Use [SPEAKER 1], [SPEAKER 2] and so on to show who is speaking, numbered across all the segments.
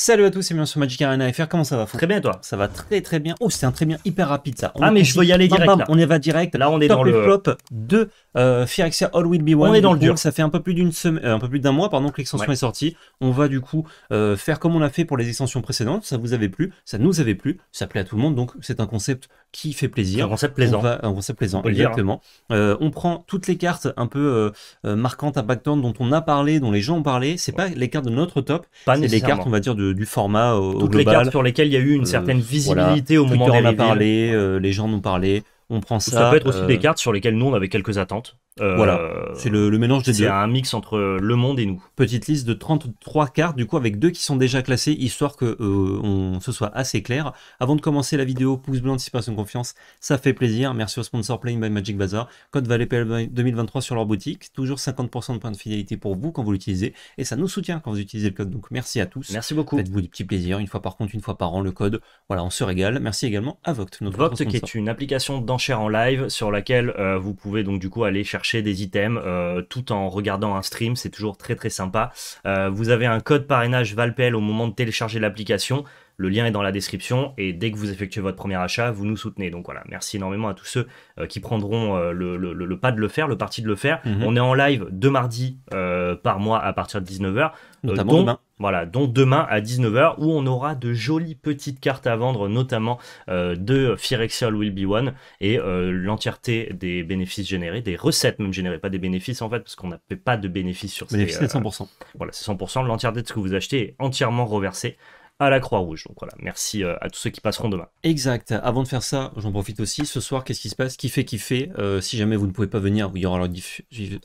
[SPEAKER 1] Salut à tous c'est bienvenue sur Magic Arena FR, comment ça va Très bien toi Ça va très très bien. Oh c'est un très bien hyper rapide ça. ah mais je veux y aller direct On y va direct. Là on est dans le flop de Phyrexia euh, All Will Be One. On est dans le dur. Ça fait un peu plus euh, d'un mois que l'extension est sortie. On va du coup euh, faire comme on a fait pour les extensions précédentes. Ça vous avait plu, ça nous avait plu, ça plaît à tout le monde donc c'est un concept qui fait plaisir. Un concept plaisant. un concept plaisant, on exactement. on prend toutes les cartes un peu marquantes à dont on a parlé, dont les gens ont parlé. C'est pas les cartes de notre top, c'est les cartes on va dire de du format euh, au, Toutes les cartes sur lesquelles il y a eu une euh, certaine visibilité au moment des en a parlé, euh, les gens nous parlaient. On prend ça. Ça peut être aussi euh, des cartes sur lesquelles nous on avait quelques attentes. Euh, voilà, c'est le, mélange des deux. C'est un mix entre le monde et nous. Petite liste de 33 cartes, du coup, avec deux qui sont déjà classées, histoire que euh, on, ce soit assez clair. Avant de commencer la vidéo, pouce blanc, de confiance, ça fait plaisir. Merci au sponsor Playing by Magic Bazaar, code ValetPL 2023 sur leur boutique, toujours 50% de points de fidélité pour vous quand vous l'utilisez, et ça nous soutient quand vous utilisez le code. Donc merci à tous. Merci beaucoup. Faites-vous des petits plaisirs une fois par contre, une fois par an, le code. Voilà, on se régale. Merci également à Voct, notre Voct qui est une application dans en live sur laquelle euh, vous pouvez donc du coup aller chercher des items euh, tout en regardant un stream. C'est toujours très très sympa. Euh, vous avez un code parrainage Valpel au moment de télécharger l'application. Le lien est dans la description et dès que vous effectuez votre premier achat, vous nous soutenez. Donc voilà, merci énormément à tous ceux qui prendront le, pas de le faire, le parti de le faire. Mhm. On est en live deux mardis par mois à partir de 19h. Notamment voilà, donc demain à 19h où on aura de jolies petites cartes à vendre, notamment euh, de Phyrexial Will Be One et euh, l'entièreté des bénéfices générés, des recettes même générées, pas des bénéfices en fait, parce qu'on n'a pas de bénéfices sur ces... Bénéfices c'est 100%. Euh, voilà, c'est 100%. L'entièreté de ce que vous achetez est entièrement reversée à la Croix-Rouge. Donc voilà, merci euh, à tous ceux qui passeront demain. Exact. Avant de faire ça, j'en profite aussi. Ce soir, qu'est-ce qui se passe Qui fait qui euh, fait Si jamais vous ne pouvez pas venir, il y aura leur diffusion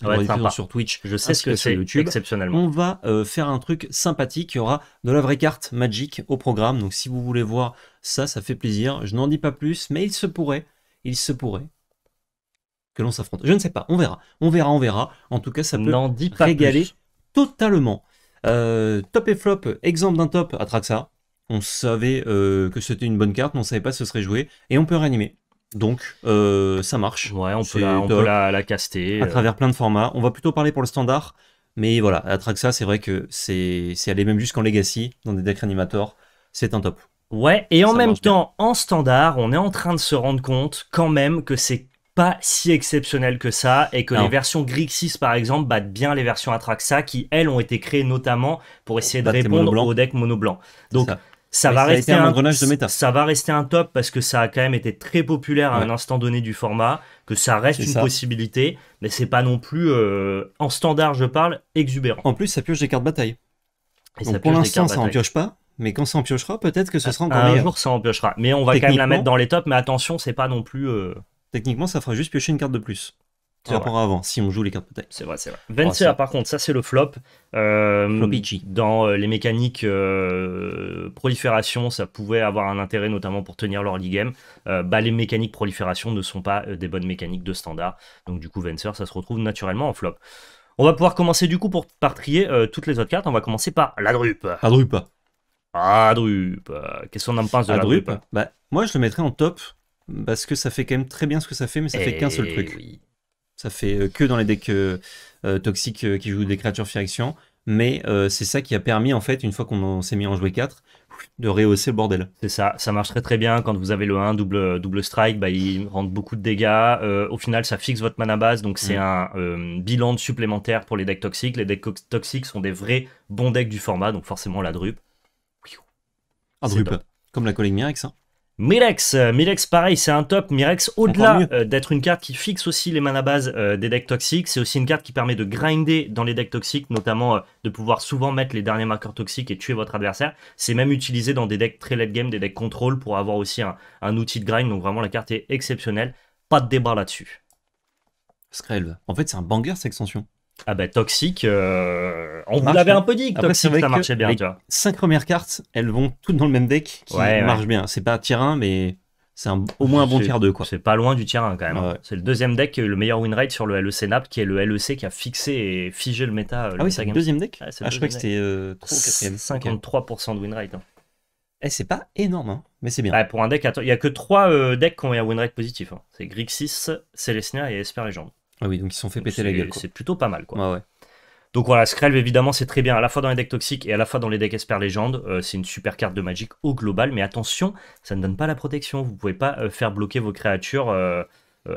[SPEAKER 1] sur Twitch. Je sais ce que c'est YouTube. Exceptionnellement. On va euh, faire un truc sympathique. Il y aura de la vraie carte Magic au programme. Donc si vous voulez voir ça, ça fait plaisir. Je n'en dis pas plus, mais il se pourrait, il se pourrait que l'on s'affronte. Je ne sais pas, on verra, on verra, on verra. En tout cas, ça peut dit pas régaler totalement. Euh, top et flop, exemple d'un top, Atraxa. On savait euh, que c'était une bonne carte, mais on savait pas si ce serait joué, et on peut réanimer. Donc, euh, ça marche. Ouais, on peut, la, on caster. À travers plein de formats. On va plutôt parler pour le standard, mais voilà, Atraxa, c'est vrai que c'est aller même jusqu'en Legacy, dans des decks animators, c'est un top. Ouais, et en même temps, en standard, on est en train de se rendre compte quand même que c'est pas si exceptionnel que ça et que les versions Grixis par exemple battent bien les versions Atraxa qui elles ont été créées notamment pour essayer de répondre au deck mono blanc. Donc ça. va rester un, top parce que ça a quand même été très populaire à un instant donné du format, que ça reste une possibilité, mais c'est pas non plus euh, en standard je parle exubérant. En plus ça pioche des cartes bataille.
[SPEAKER 2] Donc, pour l'instant ça n'en pioche pas,
[SPEAKER 1] mais quand ça en piochera, peut-être que ce ah, sera encore un meilleur. jour, ça en piochera. Mais on va quand même la mettre dans les tops. Mais attention, c'est pas non plus. Euh, Techniquement, ça fera juste piocher une carte de plus. par rapport à avant, si on joue les cartes de être C'est vrai, c'est vrai. Venser, par contre, ça c'est le flop. Euh, dans euh, les mécaniques euh, prolifération, ça pouvait avoir un intérêt notamment pour tenir leur league game euh, bah, les mécaniques prolifération ne sont pas des bonnes mécaniques de standard. Donc du coup, Venser, ça se retrouve naturellement en flop. On va pouvoir commencer du coup pour, par trier toutes les autres cartes. On va commencer par la drupe. La drupe. La drupe. Qu'est-ce qu'on en pense de la, drupe, bah, Moi, je le mettrais en top parce que ça fait quand même très bien ce que ça fait, mais ça fait qu'un seul eh truc. Ça fait euh, que dans les decks euh, euh, toxiques qui jouent des créatures phyrexian Mais c'est ça qui a permis, en fait, une fois qu'on s'est mis en jouer 4, de rehausser le bordel. C'est ça, ça marche très très bien. Quand vous avez le 1, double, double strike, bah, il rentre beaucoup de dégâts. au final, ça fixe votre mana base, donc c'est mm. un bilan supplémentaire pour les decks toxiques. Les decks toxiques sont des vrais bons decks du format, donc forcément la drupe. Ah, drupe, comme la collègue Mirex. Hein. Mirex, euh, Mirex pareil, c'est un top. Mirex, au-delà euh, d'être une carte qui fixe aussi les mana à base euh, des decks toxiques, c'est aussi une carte qui permet de grinder dans les decks toxiques, notamment de pouvoir souvent mettre les derniers marqueurs toxiques et tuer votre adversaire. C'est même utilisé dans des decks très late game, des decks contrôle, pour avoir aussi un, outil de grind. Donc vraiment, la carte est exceptionnelle. Pas de débat là-dessus. Skrelv, en fait, c'est un banger cette extension. Ah bah toxique, euh, on vous l'avait un peu dit que ça marchait bien, tu Cinq premières cartes, elles vont toutes dans le même deck qui marche bien. C'est pas tier 1, mais c'est au moins un bon tier 2 quoi. C'est pas loin du tier 1 quand même. Hein. C'est le deuxième deck qui a eu le meilleur win rate sur le LEC NAP, qui est le LEC qui a fixé et figé le méta. Euh, ah oui, c'est le deuxième deck ah, Je crois que c'était euh, 53% de win rate. Hein. Eh, c'est pas énorme, hein, mais c'est bien. Ouais, pour un deck, il y a que trois euh, decks qui ont eu un win rate positif. Hein. C'est Grixis, Celestia et Esper Legend. Ah oui, donc ils se sont fait péter la gueule. C'est plutôt pas mal, quoi. ouais. Donc voilà, Skrelv, évidemment, c'est très bien à la fois dans les decks toxiques et à la fois dans les decks Esper Légende. Euh, c'est une super carte de Magic au global, mais attention, ça ne donne pas la protection. Vous pouvez pas euh, faire bloquer vos créatures euh,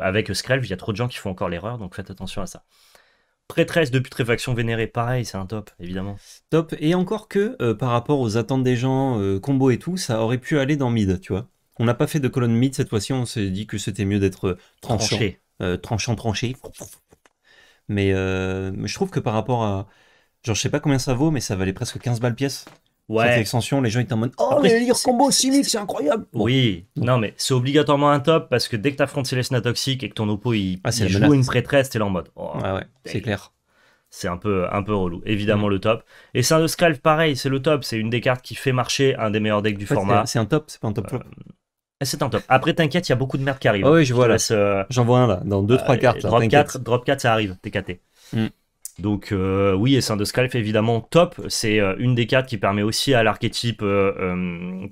[SPEAKER 1] avec Skrelv. Il y a trop de gens qui font encore l'erreur, donc faites attention à ça. Prêtresse de putréfaction vénérée, pareil, c'est un top, évidemment. Top, et encore que par rapport aux attentes des gens, combo et tout, ça aurait pu aller dans mid, tu vois. On n'a pas fait de colonne mid cette fois-ci, on s'est dit que c'était mieux d'être tranché. Euh, tranchant tranché. Euh, mais je trouve que par rapport à. Genre, je sais pas combien ça vaut, mais ça valait presque 15 balles pièce. Ouais. Cette extension, les gens étaient en mode Oh, mais lire combo livres, c'est incroyable Oui, non, mais c'est obligatoirement un top parce que dès que t'affrontes Célestina Toxique et que ton oppo il, ah, joue une prêtresse, t'es là en mode oh, ah ouais, c'est clair. C'est un peu, un peu relou. Évidemment, mm. le top. Et Saint de Scalp, pareil, c'est le top. C'est une des cartes qui fait marcher un des meilleurs decks du format. C'est un top, c'est pas un top euh, eh, c'est un top. Après, t'inquiète, il y a beaucoup de merde qui arrive. Ah oui, je vois là. Euh, J'en vois un là, dans 2-3 euh, cartes. drop, 4, drop 4, ça arrive, TKT. Mm. Donc, euh, oui, et Saint de Scalf, évidemment, top. C'est une des cartes qui permet aussi à l'archétype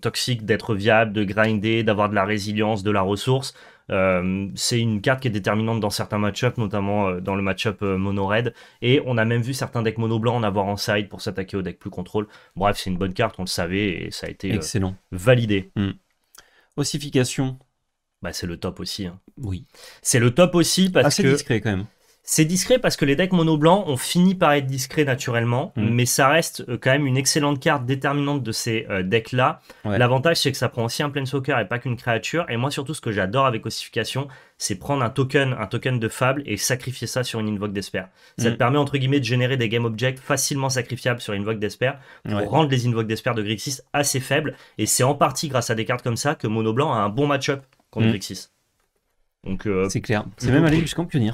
[SPEAKER 1] toxique d'être viable, de grinder, d'avoir de la résilience, de la ressource. c'est une carte qui est déterminante dans certains match-ups, notamment dans le match-up mono-red. Et on a même vu certains decks mono-blanc en avoir en side pour s'attaquer au deck plus contrôle. Bref, c'est une bonne carte, on le savait, et ça a été validé. Mm. Ossification. Bah, c'est le top aussi. Hein. Oui. C'est le top aussi parce que... que. discret quand même. C'est discret parce que les decks mono blanc ont fini par être discrets naturellement, mm. mais ça reste euh, quand même une excellente carte déterminante de ces euh, decks-là. L'avantage, c'est que ça prend aussi un Planeswalker et pas qu'une créature. Et moi, surtout, ce que j'adore avec Ossification, c'est prendre un token, un token de fable et sacrifier ça sur une Invoke d'esper. Ça mm. te permet entre guillemets de générer des game objects facilement sacrifiables sur une invoque d'esper pour rendre les Invoke d'esper de Grixis assez faibles. Et c'est en partie grâce à des cartes comme ça que Mono Blanc a un bon match-up contre mm. Grixis. Donc euh, c'est clair. C'est même allé jusqu'en pionnier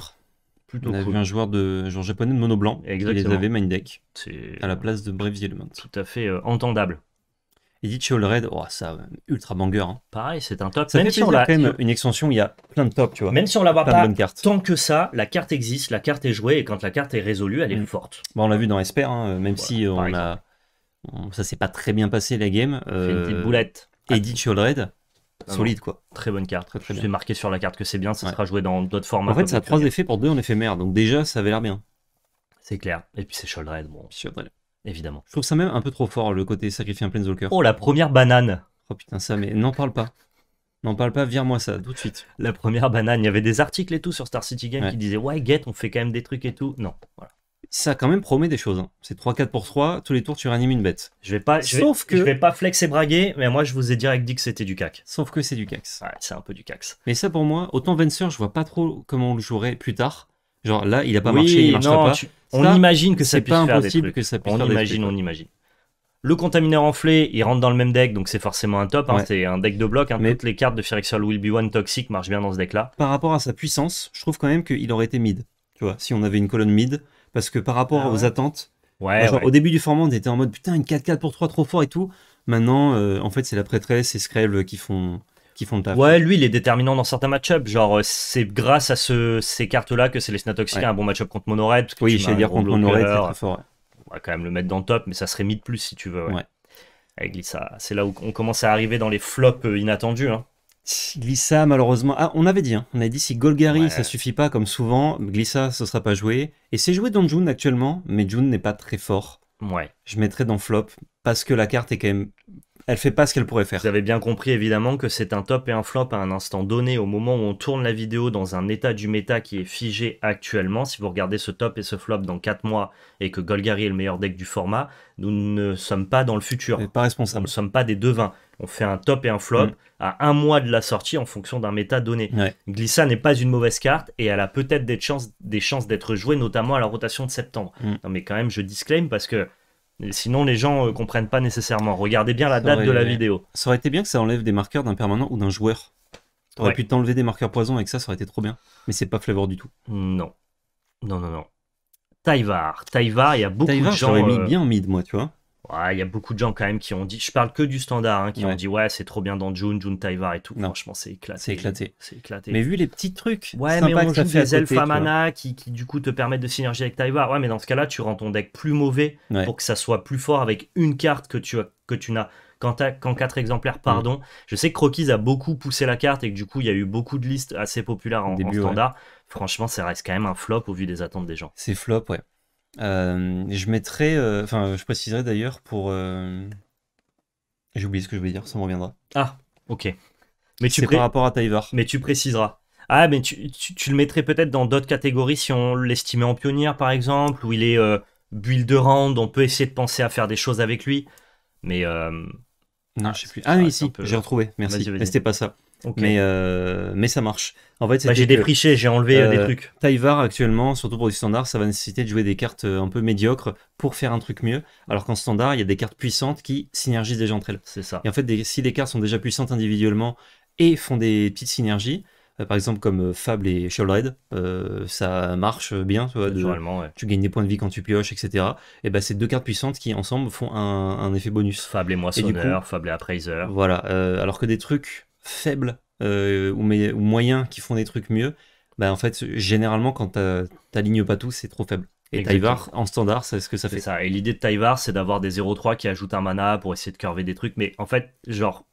[SPEAKER 1] on a vu un joueur, de, genre japonais de mono blanc qui les avait mind deck à la euh, place de Brave Element. Tout à fait euh, entendable. Edith Red, oh, ça, ultra banger. Hein. Pareil, c'est un top. Ça même si on quand même une extension, il y a plein de tops, tu vois. Même si on la voit pas tant que ça, la carte existe, la carte est jouée, et quand la carte est résolue, elle est une mm. forte. on l'a vu dans Esper, hein, euh, même si on a... ça s'est pas très bien passé la game. Euh... une boulette. Edith Red, ah solide quoi. Très bonne carte. Très, très marqué sur la carte que c'est bien, ça sera joué dans d'autres formats. En fait, ça a trois effets pour deux en effet merde, donc déjà ça avait l'air bien. C'est clair. Et puis c'est Sholdred, bon. Évidemment. Je trouve ça même un peu trop fort le côté sacrifier un Planeswalker. Oh la première banane Oh putain, ça, mais n'en parle pas. N'en parle pas, vire-moi ça tout de suite. La première banane, il y avait des articles et tout sur Star City Games qui disaient Ouais, Get, on fait quand même des trucs et tout. Non, voilà ça quand même promet des choses. Hein. C'est 3-4 pour 3, tous les tours tu réanimes une bête. Je vais pas, vais, que... je vais pas flex et braguer, mais moi je vous ai direct dit que c'était du cac. Sauf que c'est du cax. Ouais, c'est un peu du cax. Mais ça pour moi, autant Venser, je vois pas trop comment on le jouerait plus tard. Genre là, il a pas marché, il marchera pas. On imagine que ça puisse faire impossible des trucs. que ça On imagine, on imagine. Le contamineur enflé, il rentre dans le même deck, donc c'est forcément un top. Hein. C'est un deck de bloc. Hein. toutes les cartes de Phyrexial Will Be One Toxic marchent bien dans ce deck-là. Par rapport à sa puissance, je trouve quand même qu'il aurait été mid. Tu vois, si on avait une colonne mid, parce que par rapport ah aux attentes, au début du format, on était en mode putain, une 4-4 pour 3 trop fort et tout. Maintenant, euh, en fait, c'est la prêtresse et Scrabble qui font, qui font le taf. Ouais, lui, il est déterminant dans certains match-ups. Genre, euh, c'est grâce à ces cartes-là que c'est les Snatoxica, un bon match-up contre Monored. Parce que oui, dire contre Monored, c'est fort. On va quand même le mettre dans le top, mais ça serait mis de plus si tu veux. Ouais. Avec Glissa, c'est là où on commence à arriver dans les flops euh, inattendus. Hein. Glissa, malheureusement. Ah, on avait dit, hein. on avait dit si Golgari, ça suffit pas comme souvent, Glissa, ce sera pas joué. Et c'est joué dans June actuellement, mais June n'est pas très fort. Ouais. Je mettrais dans flop parce que la carte est quand même elle fait pas ce qu'elle pourrait faire. Vous avez bien compris évidemment que c'est un top et un flop à un instant donné, au moment où on tourne la vidéo dans un état du méta qui est figé actuellement. Si vous regardez ce top et ce flop dans 4 mois et que Golgari est le meilleur deck du format, nous ne sommes pas dans le futur. pas responsable. Nous ne sommes pas des devins. On fait un top et un flop mm. à un mois de la sortie en fonction d'un méta donné. Glissa n'est pas une mauvaise carte et elle a peut-être des chances des chances d'être jouée, notamment à la rotation de septembre. Mm. Non mais quand même, je disclaim parce que Sinon, les gens ne euh, comprennent pas nécessairement. Regardez bien la date de la vidéo. Ça aurait été bien que ça enlève des marqueurs d'un permanent ou d'un joueur. T'aurais pu t'enlever des marqueurs poison avec ça, ça aurait été trop bien. Mais c'est pas flavor du tout. Non. Non, non, non. Taïvar. Taïvar, il y a beaucoup de gens. J'aurais mis euh, bien en mid, moi, tu vois il y a beaucoup de gens quand même qui ont dit, je parle que du standard, hein, qui ont dit ouais c'est trop bien dans June, June Taivar et tout. Franchement c'est éclaté. C'est éclaté. C'est éclaté. Mais vu les petits trucs. Ouais mais on des elfes mana qui, qui, du coup te permettent de synergie avec Taivar. Ouais mais dans ce cas-là tu rends ton deck plus mauvais pour que ça soit plus fort avec une carte que tu as, que tu n'as qu'en quand 4 exemplaires, mm. pardon. Je sais que Croquis a beaucoup poussé la carte et que du coup, il y a eu beaucoup de listes assez populaires en, Début, standard. Franchement, ça reste quand même un flop au vu des attentes des gens. C'est flop, ouais. Euh, je mettrai, euh, enfin, je préciserai d'ailleurs pour. Euh, j'ai oublié ce que je voulais dire, ça me reviendra. Ah, ok. Mais tu C'est par rapport à Tyver. Mais tu préciseras. Ah, mais tu, le mettrais peut-être dans d'autres catégories si on l'estimait en pionnière, par exemple, où il est build de round, on peut essayer de penser à faire des choses avec lui. Mais. Non, je sais plus. Ah oui, si, j'ai retrouvé, merci. Mais c'était pas ça. Mais, euh, mais ça marche. En fait, bah, j'ai dépriché, j'ai enlevé euh, des euh, trucs. Taïvar, actuellement, surtout pour du standard, ça va nécessiter de jouer des cartes un peu médiocres pour faire un truc mieux. Alors qu'en standard, il y a des cartes puissantes qui synergisent déjà entre elles. C'est ça. Et en fait, si des cartes sont déjà puissantes individuellement et font des petites synergies, par exemple comme Fable et Shellred, ça marche bien. Tu, gagnes des points de vie quand tu pioches, etc. Et bah, c'est deux cartes puissantes qui, ensemble, font un, effet bonus. Fable et Moissonneur, Fable et Appraiser. Voilà. alors que des trucs faibles euh, ou, mais, moyens qui font des trucs mieux, bah en fait, généralement, quand t'alignes pas tout, c'est trop faible. Et Tyvar en standard, c'est ce que ça fait. ça. Et l'idée de Tyvar, c'est d'avoir des 0-3 qui ajoutent un mana pour essayer de curver des trucs. Mais en fait, genre,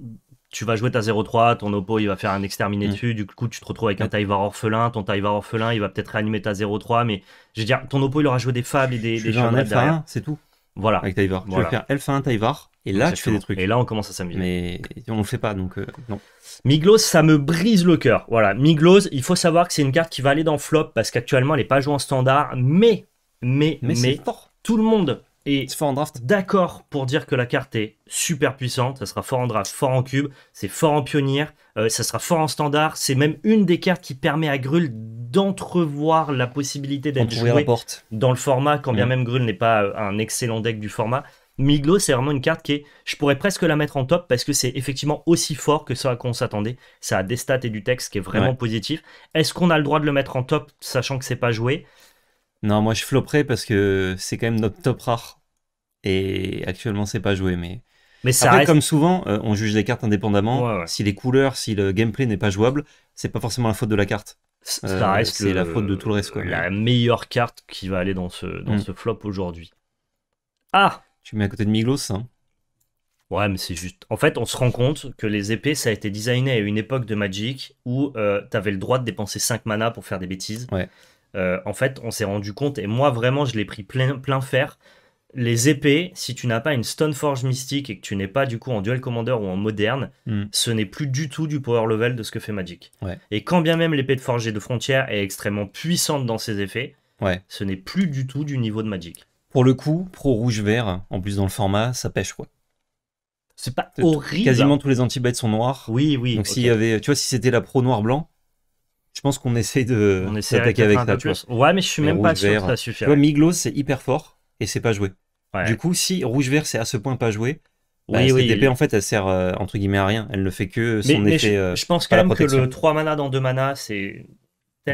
[SPEAKER 1] tu vas jouer ta 0-3, ton oppo il va faire un exterminé mm. dessus, du coup tu te retrouves avec un mm. taivar orphelin, ton taivar orphelin il va peut-être réanimer ta 0-3, mais je veux dire, ton oppo il aura joué des fables et des, tu un 1, c'est tout. Voilà. Avec Tu vas 1 Taïvar, et là, tu fais des trucs. Et là, on commence à s'amuser. Mais on le fait pas, donc euh, non. Miglos, ça me brise le cœur. Voilà, Miglose, il faut savoir que c'est une carte qui va aller dans flop parce qu'actuellement, elle n'est pas jouée en standard. Mais, mais, mais, tout le monde est D'accord pour dire que la carte est super puissante. Ça sera fort en draft, fort en cube, c'est fort en pionnière, euh, ça sera fort en standard. C'est même une des cartes qui permet à Grul d'entrevoir la possibilité d'être jouée dans le format, quand bien mm. même Grul n'est pas euh, un excellent deck du format. Miglo, c'est vraiment une carte qui est, je pourrais presque la mettre en top parce que c'est effectivement aussi fort que ça qu'on s'attendait. Ça a des stats et du texte qui est vraiment positif. Est-ce qu'on a le droit de le mettre en top sachant que c'est pas joué Non, moi je flopperais parce que c'est quand même notre top rare et actuellement c'est pas joué, mais. Mais ça Après, comme souvent, euh, on juge les cartes indépendamment. Si les couleurs, si le gameplay n'est pas jouable, c'est pas forcément la faute de la carte. Euh, c'est la faute de tout le reste. C'est La meilleure carte qui va aller dans ce, dans mm. ce flop aujourd'hui. Ah tu mets à côté de Miglos. Hein. Ouais, mais c'est juste. En fait, on se rend compte que les épées, ça a été designé à une époque de Magic où euh, t'avais le droit de dépenser 5 mana pour faire des bêtises. Ouais. Euh, en fait, on s'est rendu compte, et moi vraiment, je l'ai pris plein, plein fer. Les épées, si tu n'as pas une Stoneforge mystique et que tu n'es pas du coup en duel commander ou en moderne, hmm. ce n'est plus du tout du power level de ce que fait Magic. Et quand bien même l'épée de forger de frontière est extrêmement puissante dans ses effets, ouais. ce n'est plus du tout du niveau de Magic pour le coup, pro rouge vert, en plus dans le format, ça pêche quoi. C'est pas horrible. Quasiment tous les anti-bêtes sont noirs. Oui, oui. Donc s'il y avait, tu vois, si c'était la pro noir blanc, je pense qu'on essaie de s'attaquer avec ça. Ouais, mais je suis même pas sûr que ça suffit. Tu Miglos c'est hyper fort et c'est pas joué. Du coup, si rouge vert c'est à ce point pas joué, oui, bah, oui, en fait, elle sert euh, entre guillemets à rien. Elle ne fait que son effet. je, euh, je, pense quand même que le 3 mana dans 2 mana, c'est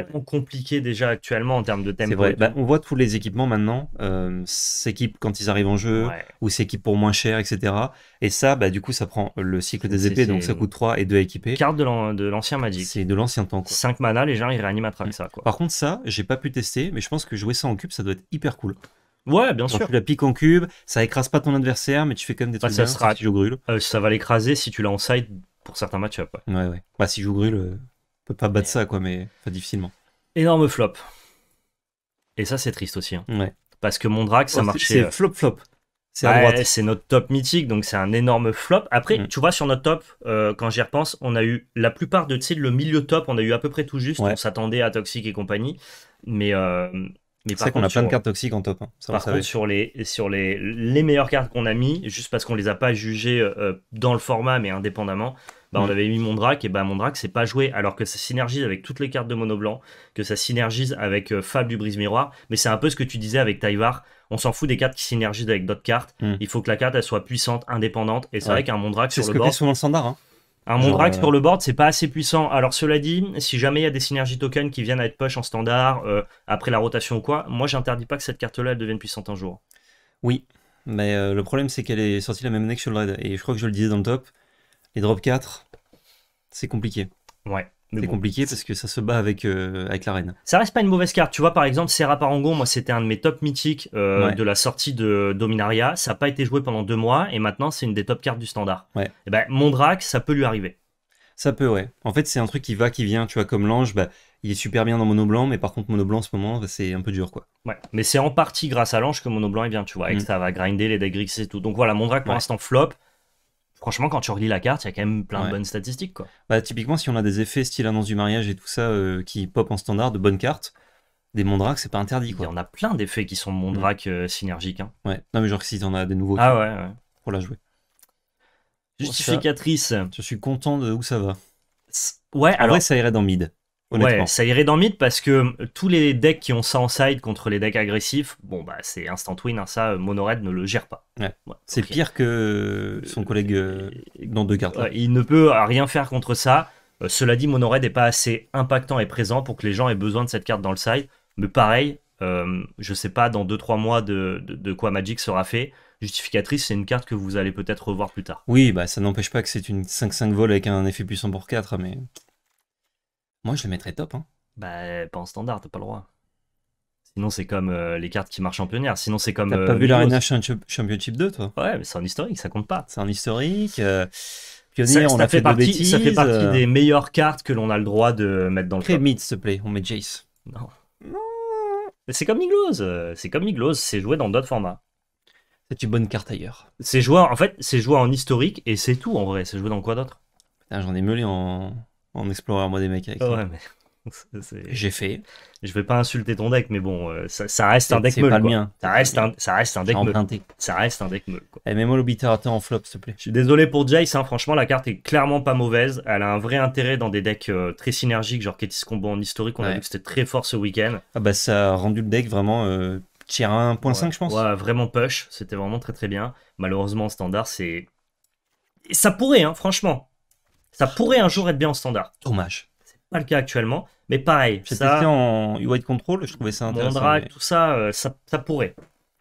[SPEAKER 1] tellement compliqué déjà actuellement en termes de tempo. Vrai. Bah, on voit tous les équipements maintenant euh, s'équipent quand ils arrivent en jeu ou s'équipent pour moins cher, etc. Et ça, bah, du coup, ça prend le cycle des épées, donc ça coûte 3 et 2 à équiper. Carte de l'ancien Magic. C'est de l'ancien temps. Quoi. 5 mana, les gens ils réaniment avec ça. Quoi. Par contre, ça, j'ai pas pu tester, mais je pense que jouer ça en cube, ça doit être hyper cool. Ouais, bien sûr. Tu la piques en cube, ça écrase pas ton adversaire, mais tu fais quand même des bah, trucs ça sera... si tu joues euh, ça va l'écraser si tu l'as en side pour certains match-up. Ouais, ouais. Bah, si je joue euh, on peut pas battre ça, quoi, mais pas difficilement. Énorme flop. Et ça, c'est triste aussi. Hein. Parce que mon drag, ça oh, marchait. C'est flop-flop. Euh, c'est C'est notre top mythique, donc c'est un énorme flop. Après, mm. tu vois, sur notre top, euh, quand j'y repense, on a eu la plupart de, le milieu top, on a eu à peu près tout juste. On s'attendait à Toxic et compagnie. Mais. Euh, c'est vrai qu'on a plein de cartes toxiques en top. Hein. par contre, sur, les, sur les, meilleures cartes qu'on a mis, juste parce qu'on les a pas jugées dans le format, mais indépendamment, bah, on mm. avait mis Mondrak, et bah, Mondrak, c'est pas joué, alors que ça synergise avec toutes les cartes de mono que ça synergise avec euh, Fab du brise-miroir, mais c'est un peu ce que tu disais avec Taïvar, on s'en fout des cartes qui synergisent avec d'autres cartes, mm. il faut que la carte, elle soit puissante, indépendante, et c'est vrai qu'un Mondrak sur le que souvent le standard, hein. Un Mondrax pour euh, le board, c'est pas assez puissant. Alors, cela dit, si jamais il y a des synergies tokens qui viennent à être push en standard, euh, après la rotation ou quoi, moi, j'interdis pas que cette carte-là, devienne puissante un jour. Oui, mais le problème, c'est qu'elle est sortie la même année que le Et je crois que je le disais dans le top, les drop 4, c'est compliqué. Ouais. C'est compliqué parce que ça se bat avec, euh, avec la reine. Ça reste pas une mauvaise carte. Tu vois, par exemple, Serra Parangon, moi, c'était un de mes top mythiques euh, de la sortie de Dominaria. Ça n'a pas été joué pendant deux mois et maintenant, c'est une des top cartes du standard. Ouais. Et eh ben, Mondrak, ça peut lui arriver. Ça peut, ouais. En fait, c'est un truc qui va, qui vient. Tu vois, comme l'ange, bah, il est super bien dans Mono Blanc, mais par contre, Mono Blanc, en ce moment, bah, c'est un peu dur, quoi. Ouais, mais c'est en partie grâce à l'ange que Mono Blanc est eh bien, tu vois, et mm. que ça va grinder les decks et tout. Donc voilà, Mondrak, pour l'instant, flop franchement, quand tu relis la carte, il y a quand même plein de bonnes statistiques. Quoi. Bah, typiquement, si on a des effets style annonce du mariage et tout ça euh, qui pop en standard, de bonnes cartes, des Mondrak, c'est pas interdit. Quoi. Il y en a plein d'effets qui sont mm. Mondrak euh, synergiques. Hein. Ouais, non, mais genre si t'en as des nouveaux. Ah ouais, Pour la jouer.
[SPEAKER 2] Justificatrice.
[SPEAKER 1] je suis content de où ça va. Ouais, alors. ça irait dans mid. Ouais, ça irait dans mythe parce que euh, tous les decks qui ont ça en side contre les decks agressifs, bon bah c'est instant win, hein, ça euh, Monored ne le gère pas. c'est pire que son euh, collègue dans deux cartes. il ne peut rien faire contre ça. cela dit, Monored n'est pas assez impactant et présent pour que les gens aient besoin de cette carte dans le side. Mais pareil, je je sais pas dans 2-3 mois de, quoi Magic sera fait. Justificatrice, c'est une carte que vous allez peut-être revoir plus tard. Oui, bah ça n'empêche pas que c'est une 5-5 vol avec un effet puissant pour 4, hein, mais. Moi, je le mettrais top. Hein. Bah, euh, pas en standard, t'as pas le droit. Sinon, c'est comme euh, les cartes qui marchent en pionnière. Sinon, c'est comme. T'as euh, pas vu l'Arena Championship 2, toi Ouais, mais c'est en historique, ça compte pas. C'est en historique. ça, on a fait, partie, des meilleures cartes que l'on a le droit de mettre dans le Crée mid, s'il te plaît, on met Jace. Non. C'est comme Iglose. C'est comme c'est joué dans d'autres formats. C'est une bonne carte ailleurs. C'est joué, en fait, c'est joué en historique et c'est tout en vrai. C'est joué dans quoi d'autre j'en ai meulé en en explorer moi des mecs avec. Ouais, J'ai fait. Je vais pas insulter ton deck, mais bon, euh, ça, reste un deck C'est pas le mien. Ça reste un, ça reste un deck meul Ça reste un deck MMO eh, en flop, s'il te plaît. Je suis désolé pour Jace, hein. franchement, la carte est clairement pas mauvaise. Elle a un vrai intérêt dans des decks euh, très synergiques, genre Ketis Combo en historique, on a vu que c'était très fort ce week-end. Ah bah ça a rendu le deck vraiment euh, tier 1.5, je pense. Ouais, vraiment push, c'était vraiment très très bien. Malheureusement, standard, c'est. Ça pourrait, hein, franchement. Ça pourrait un jour être bien en standard. Dommage. C'est pas le cas actuellement, mais pareil. J'ai testé en UI control, contrôle, je trouvais ça intéressant. Mondra, tout euh, ça, ça, pourrait.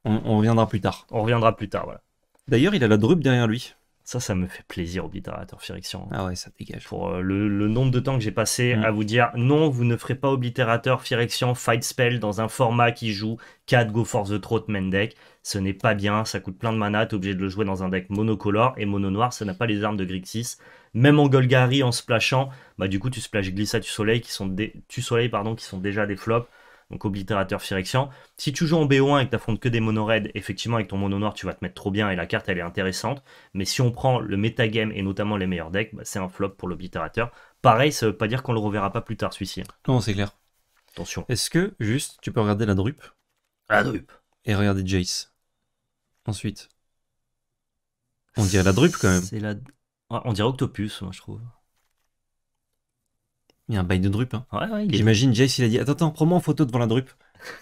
[SPEAKER 1] On, reviendra plus tard. On reviendra plus tard, voilà. D'ailleurs, il a la drupe derrière lui. Ça, ça me fait plaisir, Obliterator Phyrexion. Ah ouais, ça dégage. Pour euh, le, nombre de temps que j'ai passé mm. à vous dire non, vous ne ferez pas Obliterator Phyrexion, Fight Spell dans un format qui joue 4 Go for the Throat main deck. Ce n'est pas bien, ça coûte plein de mana, t'es obligé de le jouer dans un deck monocolore et mono noir, ça n'a pas les armes de Grixis même en Golgari, en splashant, bah, du coup, tu splashes Glissa du Soleil, qui sont, tu soleil pardon, qui sont déjà des flops, donc Oblitérateur Phyrexian. Si tu joues en BO1 et que t'affrontes que des mono effectivement, avec ton mono noir, tu vas te mettre trop bien et la carte, elle est intéressante. Mais si on prend le metagame et notamment les meilleurs decks, bah, c'est un flop pour l'Oblitérateur. Pareil, ça veut pas dire qu'on le reverra pas plus tard, celui-ci. Non, c'est clair. Attention. Est-ce que, juste, tu peux regarder la drupe La drupe. Et regarder Jace. Ensuite. On dirait la drupe quand même. C'est la... On dirait Octopus, moi, je trouve. Il y a un bail de drupe. Hein. J'imagine Jace, il a dit Attends, attends, prends-moi en photo devant la drupe.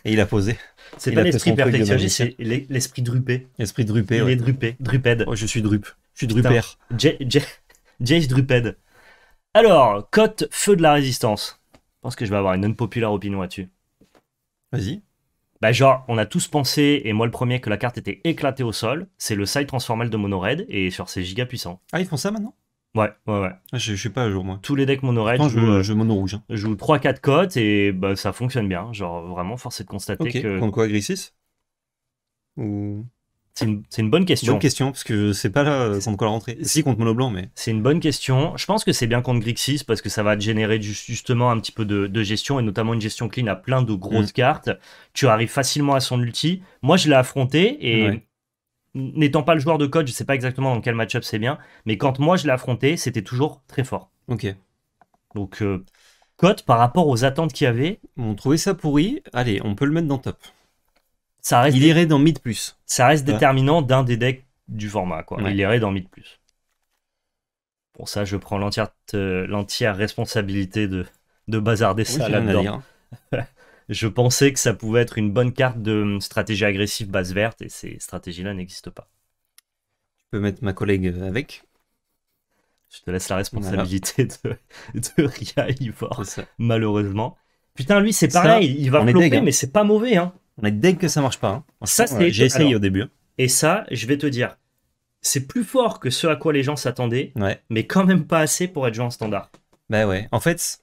[SPEAKER 1] Et il a posé. C'est pas l'esprit perfectionniste, c'est l'esprit drupé. L'esprit drupé. Il est drupé. Druped. Oh, je suis drupe. Je suis drupé. Jace Drupède. Alors, cote feu de la résistance. Je pense que je vais avoir une unpopular opinion là-dessus. Vas-y bah genre, on a tous pensé, et moi le premier, que la carte était éclatée au sol. C'est le side transformal de Mono Red, et sur ses giga puissants. Ah, ils font ça maintenant Ouais, ouais, ouais. Ah, je, je, suis pas à jour, moi. Tous les decks mono red. je, joue, mono rouge. Hein. Euh, je joue 3-4 cotes et bah, ça fonctionne bien. Genre, vraiment, force est de constater que. quoi, Gris Ou. C'est une, bonne question. Bonne question, parce que euh, c'est pas là contre quoi la Si, contre Mono mais. C'est une bonne question. Je pense que c'est bien contre Grixis, parce que ça va générer justement un petit peu de, gestion, et notamment une gestion clean à plein de grosses mm. cartes. Tu arrives facilement à son ulti. Moi, je l'ai affronté, et n'étant pas le joueur de code, je sais pas exactement dans quel match-up c'est bien, mais quand moi je l'ai affronté, c'était toujours très fort. Ok. Donc, code euh, cote par rapport aux attentes qu'il y avait. On trouvait ça pourri. Allez, on peut le mettre dans top. Il irait dans mid plus. Ça reste déterminant d'un des decks du format, quoi. Il irait dans mid plus. Pour ça, je prends l'entière euh, responsabilité de, de bazarder ça là-dedans. je pensais que ça pouvait être une bonne carte de hum, stratégie agressive base verte et ces stratégies-là n'existent pas. Je peux mettre ma collègue euh, avec je te laisse la responsabilité de, de Ria Ivor, malheureusement. Putain, lui, c'est pareil, il va flopper, hein. mais c'est pas mauvais. Hein. On est que ça marche pas. Hein. Ça, euh, j'ai essayé au début. Hein. Et ça, je vais te dire, c'est plus fort que ce à quoi les gens s'attendaient, mais quand même pas assez pour être joué en standard. Bah ouais. En fait,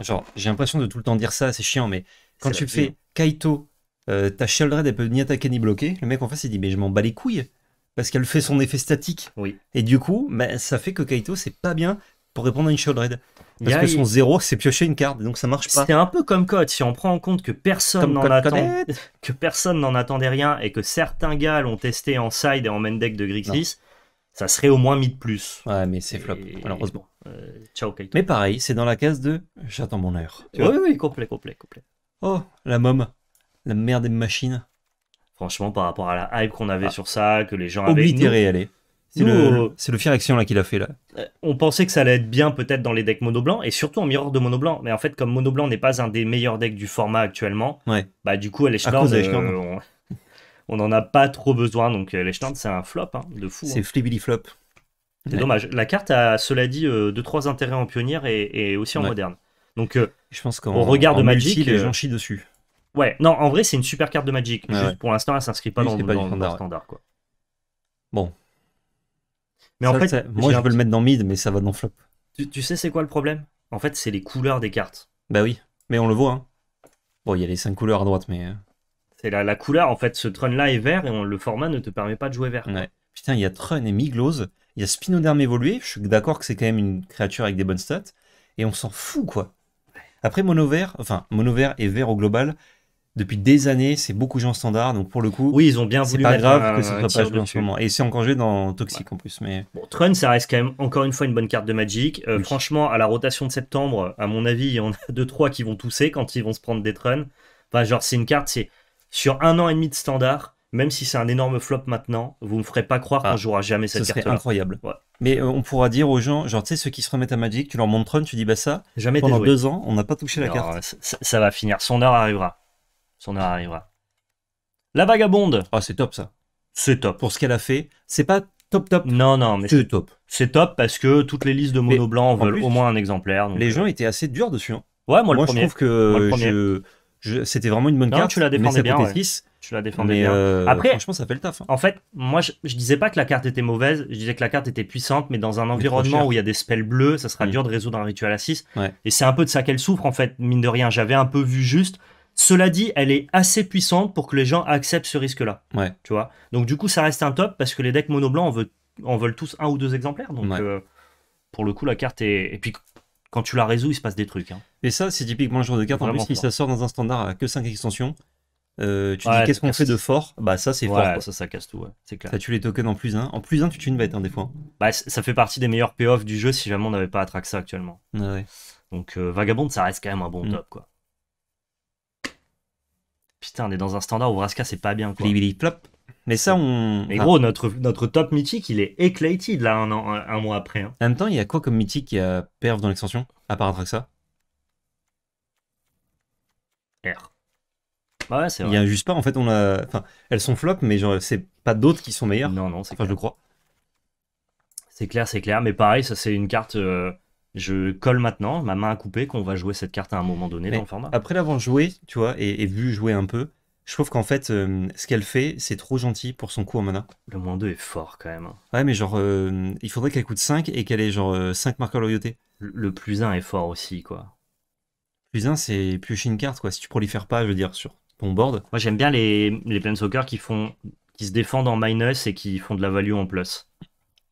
[SPEAKER 1] genre, j'ai l'impression de tout le temps dire ça, c'est chiant, mais quand tu fais hein. Kaito, euh, ta Sheldred, elle peut ni attaquer ni bloquer. Le mec en face, il dit, mais je m'en bats les couilles. Parce qu'elle fait son effet statique. Oui. Et du coup, bah, ça fait que Kaito, c'est pas bien pour répondre à une raid Parce que son zéro, c'est piocher une carte, donc ça marche pas. C'est un peu comme code, si on prend en compte que personne n'en attendait rien et que certains gars l'ont testé en side et en main deck de Grixis, ça serait au moins mid plus. Ouais, mais c'est flop, malheureusement. Euh, ciao, Kaito. Mais pareil, c'est dans la case de j'attends mon heure. Oui, oui, complet, complet, complet. Oh, la mom, la merde des machines. Franchement, par rapport à la hype qu'on avait ah. sur ça, que les gens avaient. Oblitéré, allez. C'est le, euh, le, fier action là qu'il a fait là. Euh, on pensait que ça allait être bien peut-être dans les decks mono blanc et surtout en miroir de mono blanc. Mais en fait, comme mono blanc n'est pas un des meilleurs decks du format actuellement, ouais. bah du coup, à l'échelon, euh, on n'en a pas trop besoin. Donc l'échelon, c'est un flop hein, de fou. C'est hein. flop. C'est dommage. La carte a, cela dit, 2-3 intérêts en pionnière et, aussi en moderne. Donc, je pense qu'on regarde Magic, multi, les gens chient dessus. Ouais, non, en vrai, c'est une super carte de Magic. Juste pour l'instant, elle s'inscrit pas, dans, dans, le standard. standard quoi. Bon, mais en fait, moi je veux le mettre dans mid, mais ça va dans flop. Tu, sais, c'est quoi le problème En fait, c'est les couleurs des cartes. Bah oui, mais on le voit. Hein. Bon, il y a les cinq couleurs à droite, mais. Euh. C'est la, la couleur, en fait, ce trun-là est vert et le format ne te permet pas de jouer vert. Putain, il y a trun et miglose, il y a spinoderme évolué, je suis d'accord que c'est quand même une créature avec des bonnes stats, et on s'en fout, quoi. Après, mono vert, enfin, mono vert et vert au global, depuis des années, c'est beaucoup gens standard. Donc pour le coup, oui, ils ont bien C'est pas grave que ce soit pas joué en ce moment. Et c'est encore joué dans Toxic en plus. Mais Trun, ça reste quand même encore une fois une bonne carte de Magic. Euh, franchement, à la rotation de septembre, à mon avis, il y en a deux trois qui vont tousser quand ils vont se prendre des Trun. Enfin, genre c'est une carte, c'est sur un an et demi de standard. Même si c'est un énorme flop maintenant, vous me ferez pas croire ah, qu'on jouera jamais cette carte. incroyable. Mais euh, on pourra dire aux gens, genre tu sais ceux qui se remettent à Magic, tu leur montres Trun, tu dis bah ça. Jamais pendant deux ans, on n'a pas touché la carte. Ça, ça va finir. Son heure arrivera son arrivera. La vagabonde. Ah, c'est top ça. C'est top. Pour ce qu'elle a fait, c'est pas top top. Non, non, mais c'est top. C'est top parce que toutes les listes de mono blanc veulent au moins un exemplaire. les euh, gens étaient assez durs dessus. Hein. Ouais, moi, premier. je trouve que c'était vraiment une bonne carte. Tu la défendais bien. Tu la défendais bien. Euh, Après, franchement, ça fait le taf. Hein. En fait, moi, je, disais pas que la carte était mauvaise. Je disais que la carte était puissante, mais dans un environnement où il y a des spells bleus, ça sera mm. dur de résoudre un rituel à 6. Et c'est un peu de ça qu'elle souffre, en fait. Mine de rien, j'avais un peu vu juste. Cela dit, elle est assez puissante pour que les gens acceptent ce risque-là. Ouais. Tu vois. Donc du coup, ça reste un top parce que les decks mono blanc en veulent, tous un ou deux exemplaires. Donc euh, pour le coup, la carte est. Et puis quand tu la résous, il se passe des trucs. Hein. Et ça, c'est typiquement le genre de carte. En plus, si ça sort dans un standard à que 5 extensions, euh, tu dis qu'est-ce qu'on fait de fort Bah ça c'est fort. Ça ça casse tout, ouais. c'est clair. les tokens en plus 1. En plus 1 tu tues une bête hein, des fois. Hein. Bah ça fait partie des meilleurs payoffs du jeu si jamais on n'avait pas à ça actuellement. Donc euh, Vagabond ça reste quand même un bon mm. top quoi putain, on est dans un standard où Raska, c'est pas bien. Quoi. Mais ça, on. Mais gros, notre, notre top mythique, il est éclated là, un, an, un mois après. Hein. En même temps, il y a quoi comme mythique qui a perf dans l'extension, à part ça. R. Bah ouais, c'est vrai. Il y a juste pas, en fait, on a. Enfin, elles sont flop, mais genre, c'est pas d'autres qui sont meilleures. Non, non, c'est Enfin, clair. je crois. C'est clair, c'est clair. Mais pareil, ça, c'est une carte. Euh, je colle maintenant, ma main a coupé, qu'on va jouer cette carte à un moment donné dans le format. Après l'avoir joué, tu vois, et, vu jouer un peu, je trouve qu'en fait, euh, ce qu'elle fait, c'est trop gentil pour son coût en mana. Le moins 2 est fort quand même. Hein. Ouais, mais genre, euh, il faudrait qu'elle coûte 5 et qu'elle ait genre 5 euh, marqueurs loyauté. Le, plus 1 est fort aussi, quoi. Plus 1, c'est piocher une carte, quoi. Si tu prolifères pas, je veux dire, sur ton board. Moi, j'aime bien les, les Planeswalkers qui font qui se défendent en minus et qui font de la value en plus.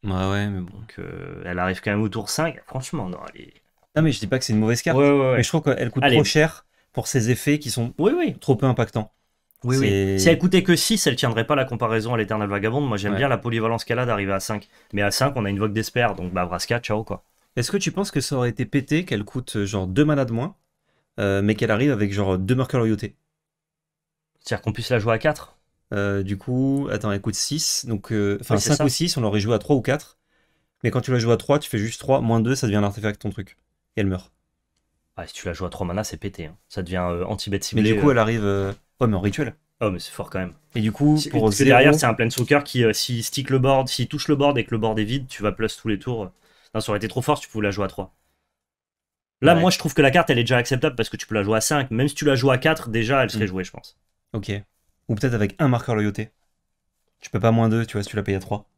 [SPEAKER 1] Ouais, ouais, mais bon. Donc, euh, elle arrive quand même au tour 5. Franchement, non, elle est... Non, mais je dis pas que c'est une mauvaise carte. mais je trouve qu'elle coûte trop cher pour ses effets qui sont oui, trop peu impactants. Oui, oui. Si elle coûtait que 6, elle tiendrait pas la comparaison à l'éternel Vagabond, Moi, j'aime bien la polyvalence qu'elle a d'arriver à 5. Mais à 5, on a une vogue d'espère. Donc, bah, 4, ciao, quoi. Est-ce que tu penses que ça aurait été pété qu'elle coûte euh, genre 2 manas de moins, euh, mais qu'elle arrive avec genre 2 marqueurs loyauté C'est-à-dire qu'on puisse la jouer à 4 euh, du coup, attends, elle coûte 6. Donc, euh, enfin, 5 ou 6, on aurait joué à 3 ou 4. Mais quand tu la joues à 3, tu fais juste 3, moins 2, ça devient un artefact ton truc. Et elle meurt. Ah, si tu la joues à 3 mana, c'est pété. Hein. Ça devient euh, anti-bet Mais du coup, elle arrive. Ouais, mais en rituel. Oh, mais c'est fort quand même. Et du coup, pour derrière, c'est un planeswalker qui, s'il stick le board, s'il touche le board et que le board est vide, tu vas plus tous les tours. Non, ça aurait été trop fort si tu pouvais la jouer à 3. Là, moi, je trouve que la carte, elle est déjà acceptable parce que tu peux la jouer à 5. Même si tu la joues à 4, déjà, elle serait mm. jouée, je pense. Ok. Ou peut-être avec un marqueur loyauté. Tu peux pas moins 2, tu vois, si tu la payes à 3.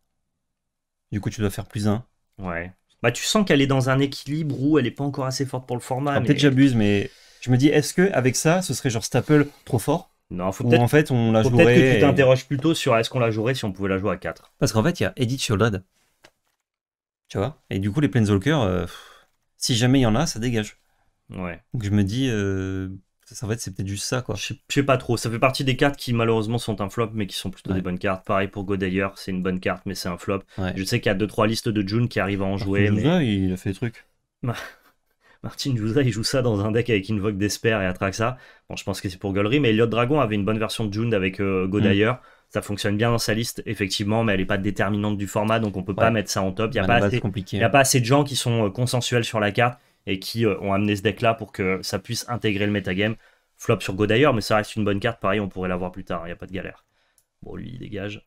[SPEAKER 1] Du coup, tu dois faire plus 1. Ouais. Bah, tu sens qu'elle est dans un équilibre où elle est pas encore assez forte pour le format. Peut-être j'abuse, mais je me dis, est-ce que avec ça, ce serait genre Staple trop fort Non, faut peut-être. en fait, on la jouerait. Peut-être que tu t'interroges plutôt sur est-ce qu'on la jouerait si on pouvait la jouer à 4. Parce qu'en fait, il y a Edit Shielded. Tu vois Et du coup, les Planeswalkers, euh, si jamais il y en a, ça dégage. Ouais. Donc je me dis, euh, en fait, c'est peut-être juste ça, quoi. Je sais pas trop. Ça fait partie des cartes qui, malheureusement, sont un flop, mais qui sont plutôt des bonnes cartes. Pareil pour Godayer, c'est une bonne carte, mais c'est un flop. Je sais qu'il y a 2-3 listes de June qui arrivent à en jouer. Jouza, il a fait le truc. Martin Jouza, il joue ça dans un deck avec Invoke d'Esper et Atraxa. Bon, je pense que c'est pour gullery, mais Elliot Dragon avait une bonne version de June avec euh, mm. Ça fonctionne bien dans sa liste, effectivement, mais elle n'est pas déterminante du format, donc on peut pas mettre ça en top. Il n'y a, pas assez... a pas assez de gens qui sont euh, consensuels sur la carte et qui euh, ont amené ce deck là pour que ça puisse intégrer le metagame. Flop sur go d'ailleurs, mais ça reste une bonne carte, pareil, on pourrait l'avoir plus tard, il n'y a pas de galère. Bon, lui, il dégage.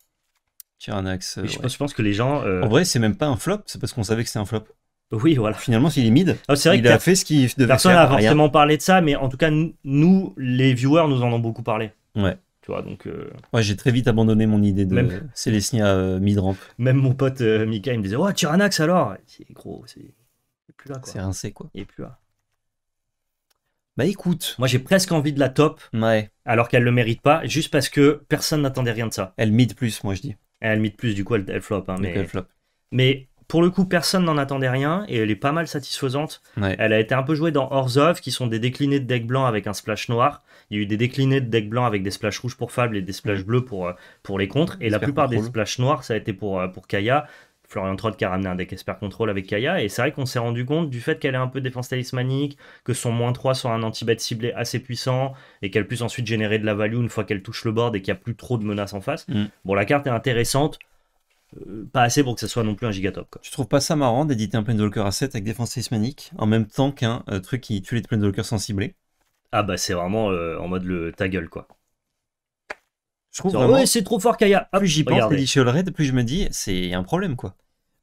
[SPEAKER 1] Tyrannax. je, je, pense, que les gens. Euh, en vrai, c'est même pas un flop, c'est parce qu'on savait que c'était un flop. Oui, voilà. Finalement, c'est ah, est mid, il a fait ce qu'il devait faire. Personne n'a forcément parlé de ça, mais en tout cas, nous, les viewers, nous en avons beaucoup parlé. Ouais. Tu vois, donc. Moi, euh, Ouais, j'ai très vite abandonné mon idée de même... Célestia mid-ramp. Même mon pote Mika, il me disait Oh, Tyrannax alors C'est Gros, c'est plus là. C'est rincé, quoi. et est plus là. Bah écoute. Moi j'ai presque envie de la top. Ouais. Alors qu'elle le mérite pas, juste parce que personne n'attendait rien de ça. Elle mid plus, moi je dis. Elle mid plus, du coup elle, flop. Hein, mais, Mais pour le coup, personne n'en attendait rien et elle est pas mal satisfaisante. Elle a été un peu jouée dans of qui sont des déclinés de deck blanc avec un splash noir. Il y a eu des déclinés de deck blanc avec des splash rouges pour Fable et des splash bleus pour, euh, pour les contres. Et la plupart des splash noirs, ça a été pour, euh, pour Kaya. Florian Trott qui a ramené un deck expert Control avec Kaya. Et c'est vrai qu'on s'est rendu compte du fait qu'elle est un peu défense talismanique, que son moins 3 soit un anti-bet ciblé assez puissant et qu'elle puisse ensuite générer de la value une fois qu'elle touche le board et qu'il n'y a plus trop de menaces en face. Mm. Bon, la carte est intéressante. Euh, pas assez pour que ce soit non plus un gigatop. Quoi. Tu trouves pas ça marrant d'éditer un Planeswalker à 7 avec défense talismanique en même temps qu'un euh, truc qui tue les Planeswalkers sans cibler Ah bah c'est vraiment euh, en mode le ta gueule quoi. Je trouve ouais, c'est trop fort Kaya. plus j'y pense, Red, plus je me dis c'est un problème quoi.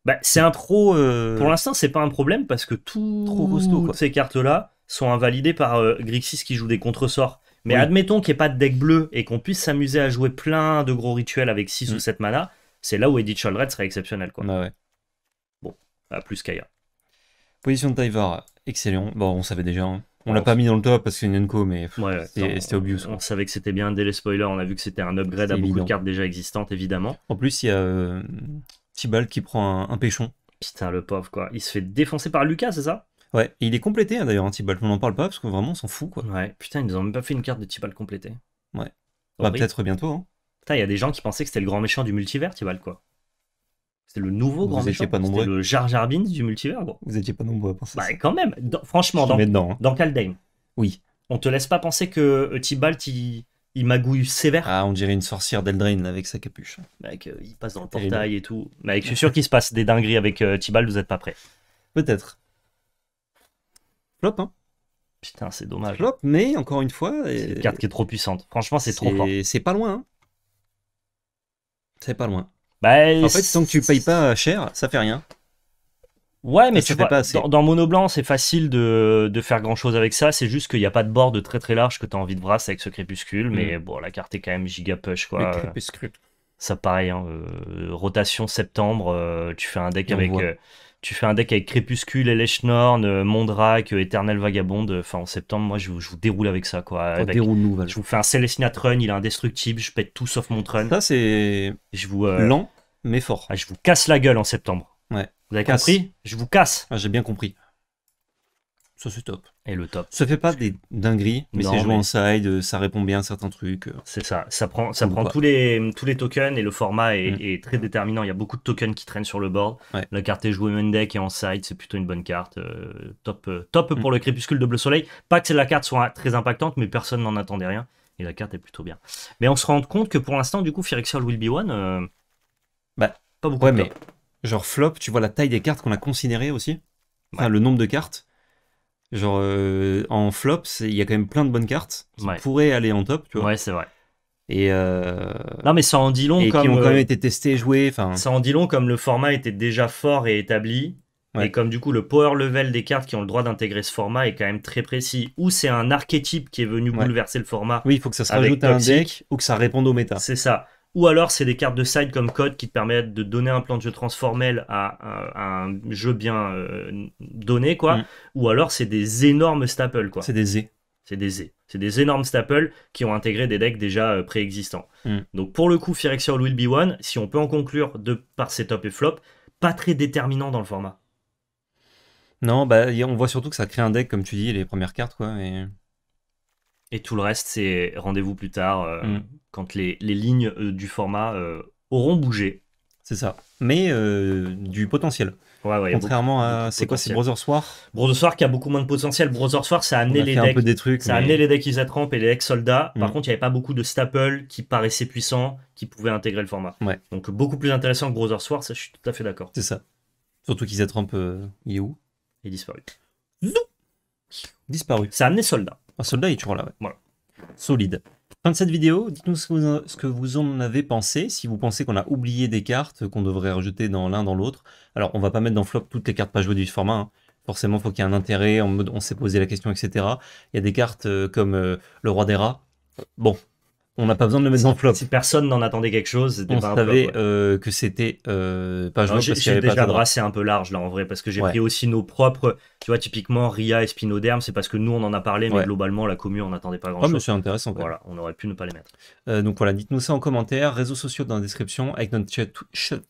[SPEAKER 1] Bah, c'est un trop. Euh, Pour l'instant, c'est pas un problème parce que tout... Trop ces cartes-là sont invalidées par euh, Grixis qui joue des contresorts. Mais admettons qu'il n'y ait pas de deck bleu et qu'on puisse s'amuser à jouer plein de gros rituels avec 6 mm. ou 7 mana, c'est là où Edith Red serait exceptionnel. Quoi. Ah ouais. Bon, à plus Kaya. Position de Taivar, excellent. Bon, on savait déjà. Hein. On l'a pas mis dans le top parce qu'il y a mais c'était obvious. On, savait que c'était bien dès les spoiler. On a vu que c'était un upgrade à beaucoup de cartes déjà existantes, évidemment. En plus, il y a euh, Tibalt qui prend un, péchon. Putain, le pauvre, quoi. Il se fait défoncer par Lucas, c'est ça Ouais, il est complété hein, d'ailleurs, Tibalt. On n'en parle pas parce que vraiment, on s'en fout, quoi. Ouais, putain, ils nous ont même pas fait une carte de Tibalt complétée. Ouais. Bah, peut-être bientôt. Hein. Putain, il y a des gens qui pensaient que c'était le grand méchant du multivers, Tibalt, quoi. C'est le nouveau grand méchant. pas nombreux. C'était le Jar Jar du multivers, gros. Vous étiez pas nombreux à penser. Bah, quand même. franchement, dans, dedans, hein. dans Oui. On te laisse pas penser que euh, Tibalt, il il magouille sévère. Ah, on dirait une sorcière d'Eldraine avec sa capuche. Mec, euh, il passe dans le portail et tout. Mec, je suis sûr qu'il se passe des dingueries avec euh, Tibal, vous êtes pas prêt Peut-être. Flop, hein Putain, c'est dommage. Flop, mais encore une fois. C'est une euh, carte qui est trop puissante. Franchement, c'est trop fort. C'est pas loin. Hein. C'est pas loin. Bah, en fait, tant que tu payes pas cher, ça fait rien. Ouais, mais tu pas dans, dans, mono blanc, c'est facile de, faire grand chose avec ça. C'est juste qu'il n'y a pas de bord très très large que tu as envie de brasser avec ce crépuscule. Mais mm. bon, la carte est quand même giga push quoi. crépuscule. Ça pareil, hein, euh, rotation septembre, euh, tu fais un deck avec. Euh, tu fais un deck avec Crépuscule, Mondrak, Éternel Vagabonde. Enfin, en septembre, moi, je vous, déroule avec ça, quoi. Je vous fais un Celestinat Run, il est indestructible, je pète tout sauf mon Run. Ça, c'est. Je vous. Lent, mais fort. Ah, je vous casse la gueule en septembre. Ouais. Vous avez compris Je vous casse. Ah, J'ai bien compris. Ça, c'est top. Et le top. Ça fait pas des dingueries, mais c'est joué en side, euh, ça répond bien à certains trucs. Euh. C'est ça. Ça prend, ça prend tous, les, tous les tokens et le format mm. est, très déterminant. Il y a beaucoup de tokens qui traînent sur le board. La carte est jouée main deck et en side, c'est plutôt une bonne carte. Euh, top top pour mm. le crépuscule de bleu soleil. Pas que la carte soit très impactante, mais personne n'en attendait rien. Et la carte est plutôt bien. Mais on se rend compte que pour l'instant, du coup, Firexol Will Be One. bah, pas beaucoup mais... Genre flop, tu vois la taille des cartes qu'on a considérées aussi. Enfin, le nombre de cartes. Genre, euh, en flop, il y a quand même plein de bonnes cartes qui pourraient aller en top, tu vois. Ouais, c'est vrai. Et euh, Non, mais ça en dit long et qui ont quand euh, même été testés, joués. enfin... Ça en dit long comme le format était déjà fort et établi. Et comme du coup, le power level des cartes qui ont le droit d'intégrer ce format est quand même très précis. Ou c'est un archétype qui est venu bouleverser le format. Oui, il faut que ça se rajoute à un deck ou que ça réponde au méta. C'est ça ou alors c'est des cartes de side comme code qui te permettent de donner un plan de jeu transformel à, un jeu bien euh, donné, quoi. Mm. Ou alors c'est des énormes staples, quoi. C'est des Z. C'est des C'est des énormes staples qui ont intégré des decks déjà euh, préexistants. Mm. Donc pour le coup, Phyrexia Will Be One, si on peut en conclure de par ses top et flop, pas très déterminant dans le format. Non, bah, on voit surtout que ça crée un deck, comme tu dis, les premières cartes, quoi. Et... Et tout le reste, c'est rendez-vous plus tard, euh, mm. quand les, les lignes euh, du format euh, auront bougé. C'est ça. Mais du potentiel. Ouais, ouais, Contrairement à. C'est quoi C'est Brother Soir Brother Soir qui a beaucoup moins de potentiel. Brother Soir, ça a amené les decks. ça a amené les decks et les decks soldats. Par mm. contre, il n'y avait pas beaucoup de staples qui paraissaient puissants, qui pouvaient intégrer le format. Ouais. Donc beaucoup plus intéressant que Brother Soir, ça, je suis tout à fait d'accord. C'est ça. Surtout qu'Isatremp, il est où Il est disparu. Disparu. Ça a amené soldats. Un soldat, il est toujours là, Voilà. Solide. Fin de cette vidéo, dites-nous ce, que vous en avez pensé, si vous pensez qu'on a oublié des cartes qu'on devrait rejeter dans l'un dans l'autre. Alors, on va pas mettre dans flop toutes les cartes pas jouées du format, Forcément, hein. forcément, faut qu'il y ait un intérêt, on, s'est posé la question, etc. Il y a des cartes euh, comme euh, le roi des rats. Bon, on n'a pas besoin de le mettre en flop. Si personne n'en attendait quelque chose, on savait euh, que c'était euh, pas J'ai déjà brassé un peu large là en vrai parce que j'ai pris aussi nos propres. Tu vois, typiquement Ria et Spinoderm, c'est parce que nous on en a parlé, mais globalement la commune on n'attendait pas grand ah, chose. mais c'est intéressant. Voilà, on aurait pu ne pas les mettre. Euh, donc voilà, dites-nous ça en commentaire, réseaux sociaux dans la description, avec notre chat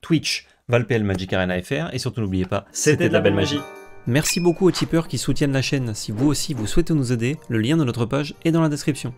[SPEAKER 1] Twitch, Valpel Magic Arena FR, et surtout n'oubliez pas, c'était de la belle magie. Merci beaucoup aux tipeurs qui soutiennent la chaîne. Si vous aussi vous souhaitez nous aider, le lien de notre page est dans la description.